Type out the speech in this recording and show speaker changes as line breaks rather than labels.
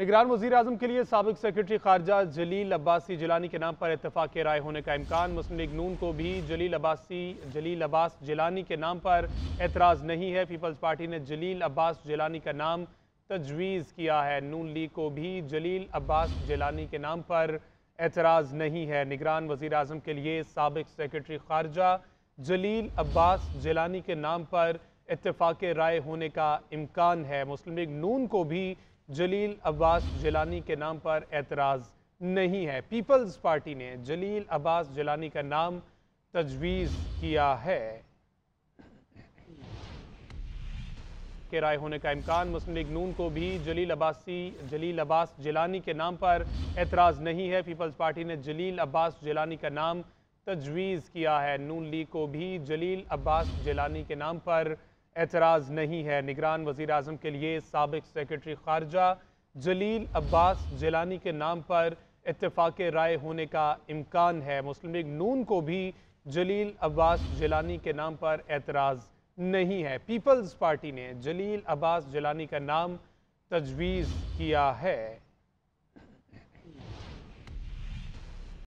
निगरान वजीर अजम के लिए सबक सेक्रेटरी खारजा जलील अब्बासी जिलानी के नाम पर इतफाक राय होने का इम्कान मुस्लिम लीग नून को भी जलील अब्बासी जलील अब्बास जिलानी के नाम पर एतराज़ नहीं है पीपल्स पार्टी ने जलील अब्बास जिलानी का नाम तजवीज़ किया है नून लीग को भी जलील अब्बास जिलानी के नाम पर एतराज़ नहीं है निगरान वजीर अजम के लिए सबक सेक्रेटरी खारजा जलील अब्बास जिलानी के नाम पर इतफाक़ राय होने का इम्कान है मुस्लिम लीग नून को भी जलील अब्बास जलानी के नाम पर एतराज़ नहीं है पीपल्स पार्टी ने जलील अब्बास जलानी का नाम तजवीज़ किया है के राय होने का इम्कान मुस्लिम लीग नून को भी जलील अब्बासी जलील अब्बास जलानी के नाम पर एतराज़ नहीं है पीपल्स पार्टी ने जलील अब्बास जलानी का नाम तजवीज़ किया है नून लीग को भी जलील अब्बास जलानी के नाम पर एतराज़ नहीं है निगरान वजीर अजम के लिए सबक सेक्रेटरी खारजा जलील अब्बास जलानी के नाम पर इतफाक़ राय होने का इम्कान है मुस्लिम लीग नून को भी जलील अब्बास जलानी के नाम पर एतराज़ नहीं है पीपल्स पार्टी ने जलील अब्बास जलानी का नाम तजवीज़ किया है